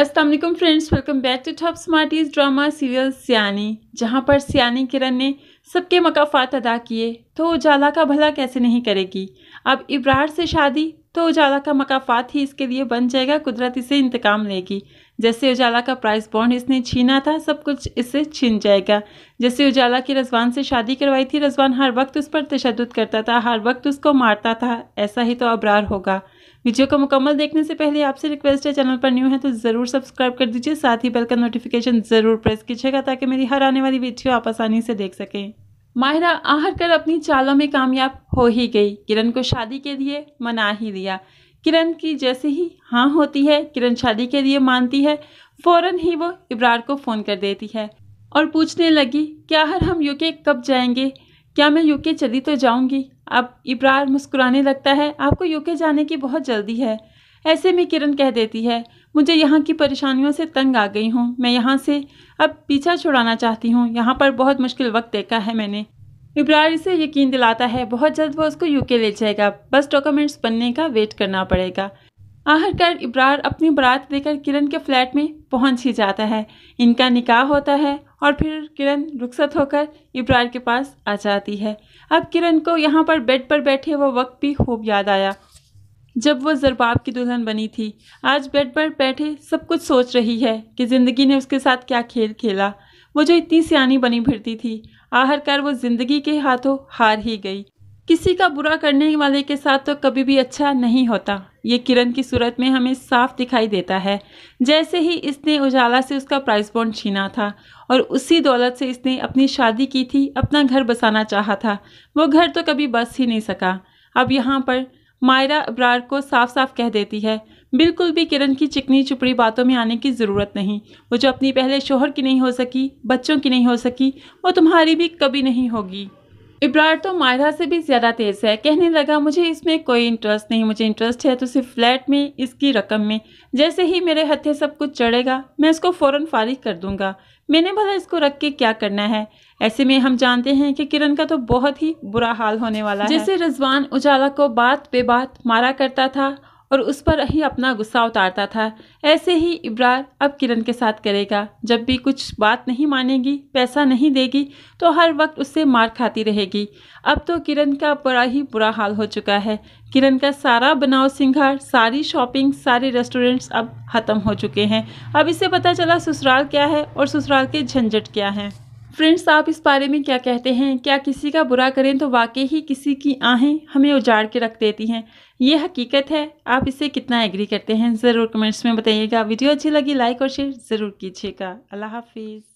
Aslam friends welcome back to top smarties drama serial Siyani जहां पर सियानी किरण ने सबके मकाफात अदा किए तो उजाला का भला कैसे नहीं करेगी अब इब्रार से शादी तो उजाला का मकाफात ही इसके लिए बन जाएगा कुदरत इसे इंतकाम लेगी जैसे उजाला का प्राइस बॉन्ड इसने छीना था सब कुछ इससे छीन जाएगा जैसे उजाला की रजवान से शादी करवाई थी रजवान हर वक्त उस पर तशद करता था हर वक्त उसको मारता था ऐसा ही तो अबरार होगा वीडियो को मुकम्मल देखने से पहले आपसे रिक्वेस्ट है चैनल पर न्यू है तो ज़रूर सब्सक्राइब कर दीजिए साथ ही बेल का नोटिफिकेशन ज़रूर प्रेस कीजिएगा ताकि मेरी हर आने वाली वीडियो आप आसानी से देख सकें माहिरा आहर कर अपनी चालों में कामयाब हो ही गई किरण को शादी के लिए मना ही दिया किरण की जैसे ही हाँ होती है किरण शादी के लिए मानती है फौरन ही वो इब्रार को फ़ोन कर देती है और पूछने लगी क्या हर हम यूके कब जाएंगे क्या मैं यूके चली तो जाऊंगी अब इब्रार मुस्कुराने लगता है आपको यूके जाने की बहुत जल्दी है ऐसे में किरण कह देती है मुझे यहाँ की परेशानियों से तंग आ गई हूँ मैं यहाँ से अब पीछा छुड़ाना चाहती हूँ यहाँ पर बहुत मुश्किल वक्त देखा है मैंने इब्रार इसे यकीन दिलाता है बहुत जल्द वो उसको यूके ले जाएगा बस डॉक्यूमेंट्स बनने का वेट करना पड़ेगा आखिरकार इब्रार अपनी बारात लेकर किरण के फ्लैट में पहुंच ही जाता है इनका निकाह होता है और फिर किरण रुखसत होकर इब्रार के पास आ जाती है अब किरण को यहाँ पर बेड पर बैठे वो वक्त भी खूब याद आया जब वो जरबाब की दुल्हन बनी थी आज बेड पर बैठे सब कुछ सोच रही है कि ज़िंदगी ने उसके साथ क्या खेल खेला वो जो इतनी सियानी बनी फिरती थी आखिरकार वो जिंदगी के हाथों हार ही गई किसी का बुरा करने वाले के साथ तो कभी भी अच्छा नहीं होता ये किरण की सूरत में हमें साफ दिखाई देता है जैसे ही इसने उजाला से उसका प्राइस बॉन्ड छीना था और उसी दौलत से इसने अपनी शादी की थी अपना घर बसाना चाहा था वो घर तो कभी बस ही नहीं सका अब यहाँ पर मायरा अब्रार को साफ साफ कह देती है बिल्कुल भी किरण की चिकनी चुपड़ी बातों में आने की ज़रूरत नहीं वो जो अपनी पहले शोहर की नहीं हो सकी बच्चों की नहीं हो सकी वो तुम्हारी भी कभी नहीं होगी इब्रार तो मायरा से भी ज़्यादा तेज़ है कहने लगा मुझे इसमें कोई इंटरेस्ट नहीं मुझे इंटरेस्ट है तो सिर्फ फ्लैट में इसकी रकम में जैसे ही मेरे हथे सब कुछ चढ़ेगा मैं इसको फ़ौर फारिग कर दूंगा मैंने भला इसको रख के क्या करना है ऐसे में हम जानते हैं कि किरण का तो बहुत ही बुरा हाल होने वाला है जैसे रजवान उजाला को बात बे बात मारा करता था और उस पर ही अपना गुस्सा उतारता था ऐसे ही इब्रार अब किरण के साथ करेगा जब भी कुछ बात नहीं मानेगी पैसा नहीं देगी तो हर वक्त उससे मार खाती रहेगी अब तो किरण का बड़ा ही बुरा हाल हो चुका है किरण का सारा बनाव सिंगार सारी शॉपिंग सारे रेस्टोरेंट्स अब ख़त्म हो चुके हैं अब इसे पता चला ससुराल क्या है और ससुराल के झंझट क्या हैं फ्रेंड्स आप इस बारे में क्या कहते हैं क्या किसी का बुरा करें तो वाकई ही किसी की आहें हमें उजाड़ के रख देती हैं ये हकीकत है आप इसे कितना एग्री करते हैं ज़रूर कमेंट्स में बताइएगा वीडियो अच्छी लगी लाइक और शेयर ज़रूर कीजिएगा अल्लाह हाफिज़